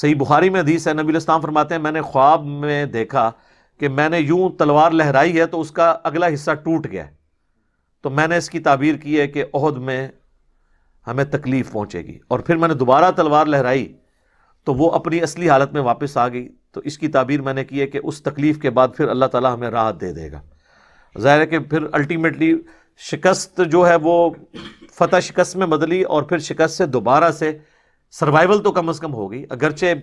सही बुखारी में हदीस है नबी इस्लाम फरमाते हैं मैंने ख्वाब में देखा कि मैंने यूं तलवार लहराई है तो उसका अगला हिस्सा टूट गया तो मैंने इसकी ताबीर की है कि अहद में हमें तकलीफ़ पहुँचेगी और फिर मैंने दोबारा तलवार लहराई तो वो अपनी असली हालत में वापस आ गई तो इसकी ताबीर मैंने की है कि उस तकलीफ़ के बाद फिर अल्लाह ताला हमें राहत दे देगा ज़ाहिर है कि फिर अल्टीमेटली शिकस्त जो है वो फतः शिकस्त में बदली और फिर शिकस्त से दोबारा से सर्वाइवल तो कम से कम होगी अगरचे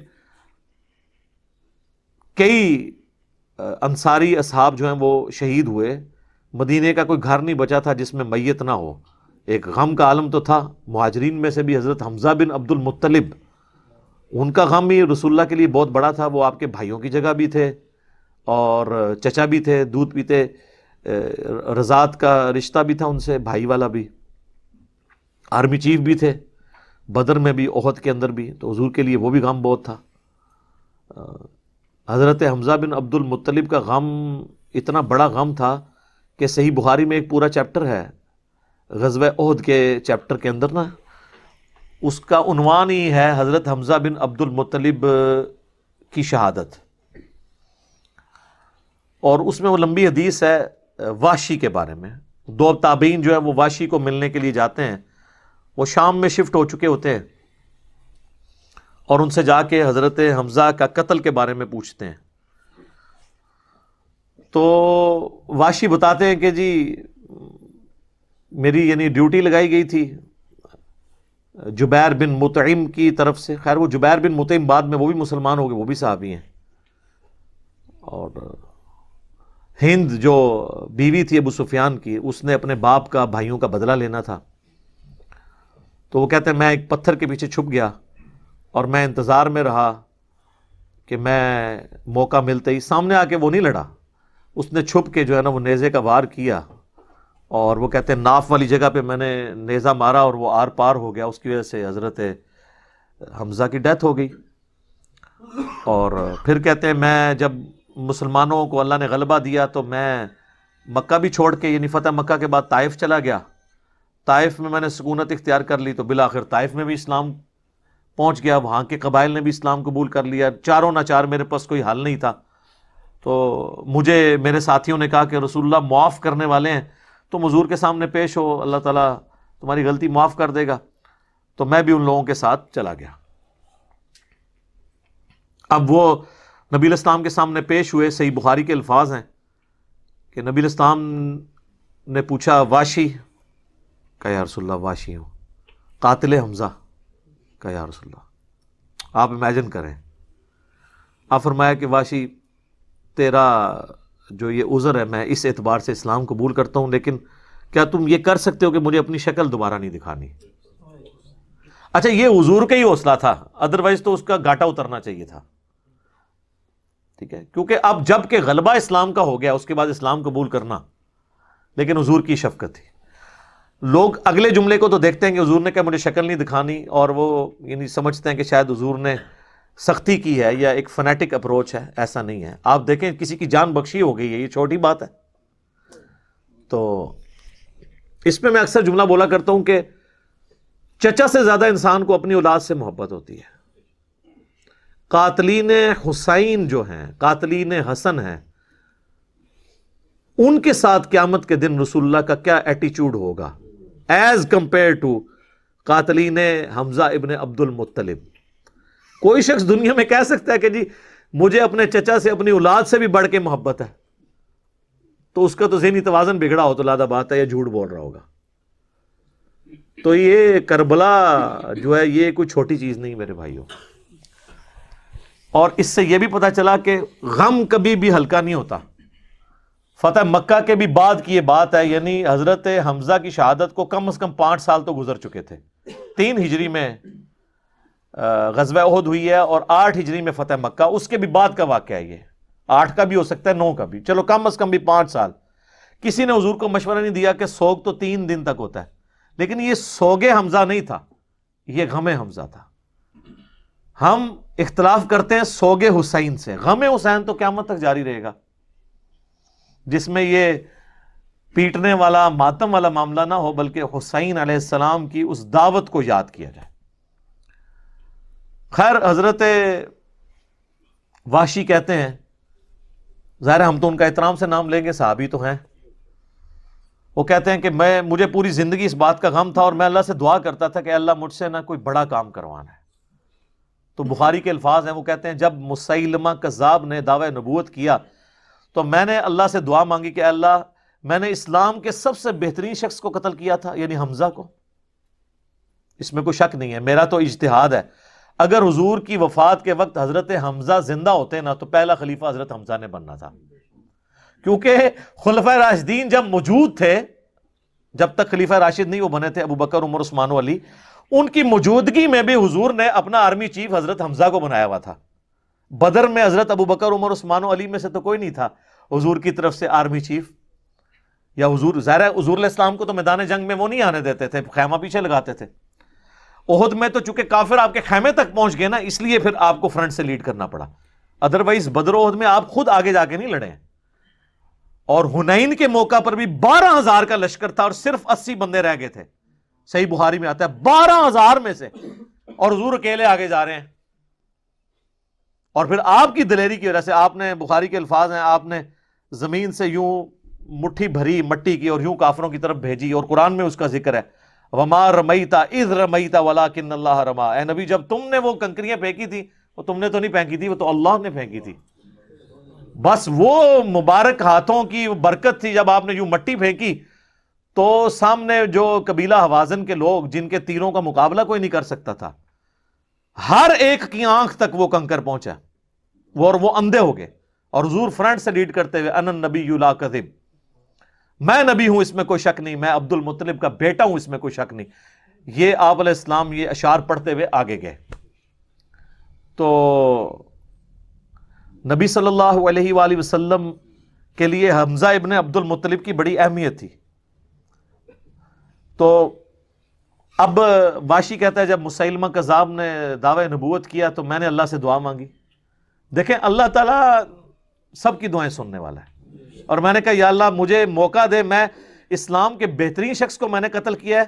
कई अंसारी असहाब जो हैं वो शहीद हुए मदीने का कोई घर नहीं बचा था जिसमें मैत ना हो एक गम का आलम तो था महाजरीन में से भी हज़रत हमज़ा बिन अब्दुल मुत्तलिब उनका गम भी रसुल्ला के लिए बहुत बड़ा था वो आपके भाइयों की जगह भी थे और चचा भी थे दूध पीते रजात का रिश्ता भी था उनसे भाई वाला भी आर्मी चीफ भी थे बदर में भी ओहद के अंदर भी तो हजूर के लिए वो भी गम बहुत था हज़रत हमज़ा बिन अब्दुल मुत्तलिब का गम इतना बड़ा गम था कि सही बुखारी में एक पूरा चैप्टर है गजब ओहद के चैप्टर के अंदर ना उसका उनवान ही है हज़रत हमज़ा बिन अब्दुल मुत्तलिब की शहादत और उसमें वो लंबी हदीस है वाशी के बारे में दो ताबीन जो है वो वाशी को मिलने के लिए जाते हैं वो शाम में शिफ्ट हो चुके होते हैं और उनसे जाके हज़रत हमज़ा का कत्ल के बारे में पूछते हैं तो वाशी बताते हैं कि जी मेरी यानी ड्यूटी लगाई गई थी जुबैर बिन मुतम की तरफ से खैर वो जुबैर बिन मुतम बाद में वो भी मुसलमान हो गए वो भी साहबी हैं और हिंद जो बीवी थी अबू सुफियान की उसने अपने बाप का भाइयों का बदला लेना था तो वो कहते हैं मैं एक पत्थर के पीछे छुप गया और मैं इंतज़ार में रहा कि मैं मौका मिलते ही सामने आके वो नहीं लड़ा उसने छुप के जो है ना वो नेज़े का वार किया और वो कहते हैं नाफ वाली जगह पे मैंने नेज़ा मारा और वो आर पार हो गया उसकी वजह से हज़रत हमज़ा की डेथ हो गई और फिर कहते हैं मैं जब मुसलमानों को अल्लाह ने गलबा दिया तो मैं मक्का भी छोड़ के यानी फतेह मक्का के बाद ताइफ चला गया ताइफ में मैंने सुकूनत इख्तियार कर ली तो बिल आखिर ताइफ में भी इस्लाम पहुँच गया वहाँ के कबाइल ने भी इस्लाम कबूल कर लिया चारों ना चार मेरे पास कोई हल नहीं था तो मुझे मेरे साथियों ने कहा कि रसूलुल्लाह माफ़ करने वाले हैं तो मजूर के सामने पेश हो अल्लाह ताला तुम्हारी गलती माफ़ कर देगा तो मैं भी उन लोगों के साथ चला गया अब वो नबी इस्लाम के सामने पेश हुए सही बुखारी के अल्फाज हैं कि नबी इस्लाम ने पूछा वाशी का या रसोल्ला वाशी हूँ कातिल हमज़ा का या रसोल्ला आप इमेजिन करें आप फरमाया कि वाशी तेरा जो ये उज़र है मैं इस एतबार से इस्लाम कबूल करता हूँ लेकिन क्या तुम ये कर सकते हो कि मुझे अपनी शक्ल दोबारा नहीं दिखानी अच्छा ये हजूर का ही हौसला था अदरवाइज तो उसका घाटा उतरना चाहिए था ठीक है क्योंकि अब जब के गलबा इस्लाम का हो गया उसके बाद इस्लाम कबूल करना लेकिन हजूर की शफकत थी लोग अगले जुमले को तो देखते हैं कि हजूर ने क्या मुझे शक्ल नहीं दिखानी और वो यानी समझते हैं कि शायद हजूर ने सख्ती की है या एक फनेटिक अप्रोच है ऐसा नहीं है आप देखें किसी की जान बख्शी हो गई है ये छोटी बात है तो इसमें मैं अक्सर जुमला बोला करता हूं कि चचा से ज़्यादा इंसान को अपनी औलाद से मोहब्बत होती है कातलीन हुसैन जो हैं कातलीन हसन हैं उनके साथ क्यामत के दिन रसुल्ला का क्या एटीट्यूड होगा एज कंपेयर टू कातलीन हमजा इबन अब्दुल मुत्तलिब कोई शख्स दुनिया में कह सकता है कि जी मुझे अपने चचा से अपनी औलाद से भी बढ़ के मोहब्बत है तो उसका तो जहनी तोज़न बिगड़ा हो तो लादा बात है या झूठ बोल रहा होगा तो ये करबला जो है ये कोई छोटी चीज़ नहीं मेरे भाइयों और इससे यह भी पता चला कि गम कभी भी हल्का नहीं होता फतेह मक्का के भी बाद की ये बात है यानी हज़रत हमज़ा की शहादत को कम अज़ कम पाँच साल तो गुजर चुके थे तीन हिजरी में गजब उहद हुई है और आठ हिजरी में फतेह मक्का उसके भी बाद का वाक्य है ये आठ का भी हो सकता है नौ का भी चलो कम अज़ कम भी पाँच साल किसी ने हजूर को मशवरा नहीं दिया कि सोग तो तीन दिन तक होता है लेकिन ये सोगे हमजा नहीं था यह गम हमजा था हम इख्तलाफ करते हैं सोगे हुसैन से गम हुसैन तो क्या मत तक जारी रहेगा जिसमें ये पीटने वाला मातम वाला मामला ना हो बल्कि हुसैन आसमाम की उस दावत को याद किया जाए खैर हज़रत वाशी कहते हैं ज़ाहिर हम तो उनका एहतराम से नाम लेंगे साहबी तो हैं वो कहते हैं कि मैं मुझे पूरी ज़िंदगी इस बात का गम था और मैं अल्लाह से दुआ करता था कि अल्लाह मुझसे ना कोई बड़ा काम करवाना है तो बुखारी के अल्फाज हैं वो कहते हैं जब मुसैलमा कज़ाब ने दावा नबूत किया तो मैंने अल्लाह से दुआ मांगी कि अल्लाह मैंने इस्लाम के सबसे बेहतरीन शख्स को कत्ल किया था यानी हमजा को इसमें कोई शक नहीं है मेरा तो इजतहाद है अगर हजूर की वफात के वक्त हज़रत हमजा जिंदा होते ना तो पहला खलीफा हज़रत हमजा ने बनना था क्योंकि खलफा राशिदीन जब मौजूद थे जब तक खलीफा राशिद नहीं वो बने थे अबू बकर उमर उस्मान अली उनकी मौजूदगी में भी हुजूर ने अपना आर्मी चीफ हज़रत हमजा को बनाया हुआ था बदर में हज़रत अबू बकर उमर उस्मान अली में से तो कोई नहीं था हजूर की तरफ से आर्मी चीफ या हजूर ज़ाहिर हजूर इस्लाम को तो मैदान जंग में वो नहीं आने देते थे खैमा पीछे लगाते थे ओहद में तो चूंकि काफिर आपके खैमे तक पहुंच गए ना इसलिए फिर आपको फ्रंट से लीड करना पड़ा अदरवाइज बदर ओहद में आप खुद आगे जाके नहीं लड़े और हुनैन के मौका पर भी बारह हजार का लश्कर था और सिर्फ अस्सी बंदे रह गए थे सही बुहारी में आता है बारह हजार में से और हजूर अकेले आगे जा रहे हैं और फिर आपकी दिलेरी की वजह से आपने बुखारी के अल्फाज हैं आपने ज़मीन से यूं मुट्ठी भरी मट्टी की और यूं काफरों की तरफ भेजी और कुरान में उसका जिक्र है वमा रमईता इज रमईता वला किन अल्लाह रमा ए नबी जब तुमने वो कंकरियां फेंकी थी वो तुमने तो नहीं फेंकी थी वो तो अल्लाह ने फेंकी थी बस वो मुबारक हाथों की बरकत थी जब आपने यूं मट्टी फेंकी तो सामने जो कबीला हवाजन के लोग जिनके तीरों का मुकाबला कोई नहीं कर सकता था हर एक की आंख तक वो कंकर पहुंचा वो और वो अंधे हो गए और हजूर फ्रेंड से रीड करते हुए अनन नबी यूला कदिब मैं नबी हूं इसमें कोई शक नहीं मैं अब्दुल मुतलिब का बेटा हूं इसमें कोई शक नहीं ये आप इस्लाम ये अशार पढ़ते हुए आगे गए तो नबी सल्लल्लाहु अलैहि वसल्लम के लिए हमजा इबन अब्दुल मुतलिब की बड़ी अहमियत थी तो अब वाशी कहता है जब मुसैलमा कज़ाब ने दावे नबूत किया तो मैंने अल्लाह से दुआ मांगी देखें अल्लाह ताला की दुआएं सुनने वाला है और मैंने कहा या अल्लाह मुझे मौका दे मैं इस्लाम के बेहतरीन शख्स को मैंने कत्ल किया है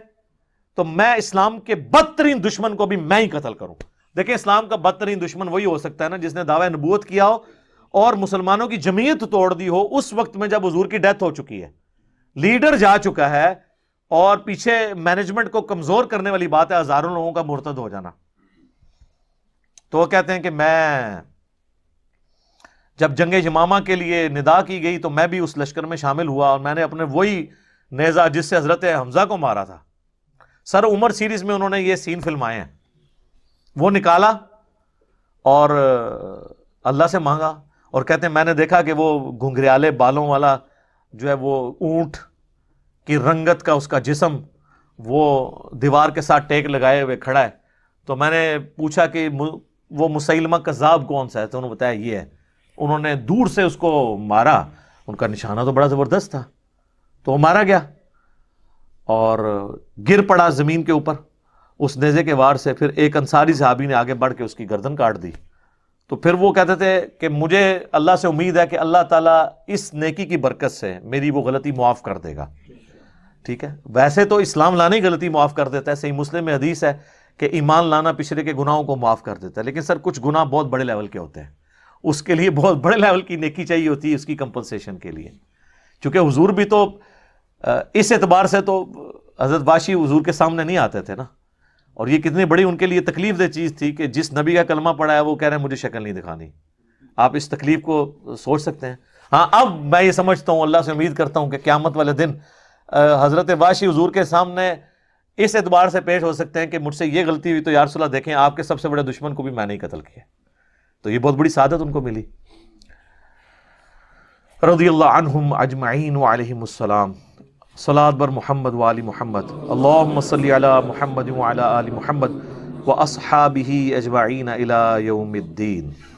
तो मैं इस्लाम के बदतरीन दुश्मन को भी मैं ही कत्ल करूं देखें इस्लाम का बदतरीन दुश्मन वही हो सकता है ना जिसने दावा नबूत किया हो और मुसलमानों की जमीयत तोड़ दी हो उस वक्त में जब हजूर की डेथ हो चुकी है लीडर जा चुका है और पीछे मैनेजमेंट को कमजोर करने वाली बात है हजारों लोगों का मुर्तद हो जाना तो वो कहते हैं कि मैं जब जंग जमामा के लिए निदा की गई तो मैं भी उस लश्कर में शामिल हुआ और मैंने अपने वही नेज़ा जिससे हज़रत हमज़ा को मारा था सर उमर सीरीज़ में उन्होंने ये सीन फिल्माए हैं वो निकाला और अल्लाह से मांगा और कहते हैं मैंने देखा कि वो घुंघरियाले बालों वाला जो है वो ऊँट की रंगत का उसका जिसम वो दीवार के साथ टेक लगाए हुए खड़ा है तो मैंने पूछा कि वो मुसलमा कज़ाब कौन सा है तो उन्होंने बताया ये है उन्होंने दूर से उसको मारा उनका निशाना तो बड़ा ज़बरदस्त था तो वो मारा गया और गिर पड़ा ज़मीन के ऊपर उस नेज़े के वार से फिर एक अंसारी साहबी ने आगे बढ़ के उसकी गर्दन काट दी तो फिर वो कहते थे कि मुझे अल्लाह से उम्मीद है कि अल्लाह ताला इस नेकी की बरकत से मेरी वो गलती मुआफ़ कर देगा ठीक है वैसे तो इस्लाम लाना ही गलती मुआफ़ कर देता है सही मुस्लिम में हदीस है कि ईमान लाना पिछले के गुनाहों को माफ़ कर देता है लेकिन सर कुछ गुनाह बहुत बड़े लेवल के होते हैं उसके लिए बहुत बड़े लेवल की नेकी चाहिए होती है उसकी कंपनसेशन के लिए चूँकि हजूर भी तो इस एतबार से तो हज़रत बाशी हजूर के सामने नहीं आते थे ना और ये कितनी बड़ी उनके लिए तकलीफ दह चीज़ थी कि जिस नबी का कलमा पड़ा है वो कह रहे हैं मुझे शक्ल नहीं दिखानी आप इस तकलीफ को सोच सकते हैं हाँ अब मैं ये समझता हूँ अल्लाह से उम्मीद करता हूँ कि क्यामत वाले दिन हज़रत बाशी हजूर के सामने इस एतबार से पेश हो सकते हैं कि मुझसे ये गलती हुई तो यार सुल्ला देखें आपके सबसे बड़े दुश्मन को भी मैंने ही कत्ल किया तो ये बहुत बड़ी सादत उनको मिली रजील्लाम अजमाइन वालमसलाम सलाद बर मोहम्मद वाली मोहम्मद अल्लाम महमद वाल महमद व असहाबी अजमाइन अला यौमद्दीन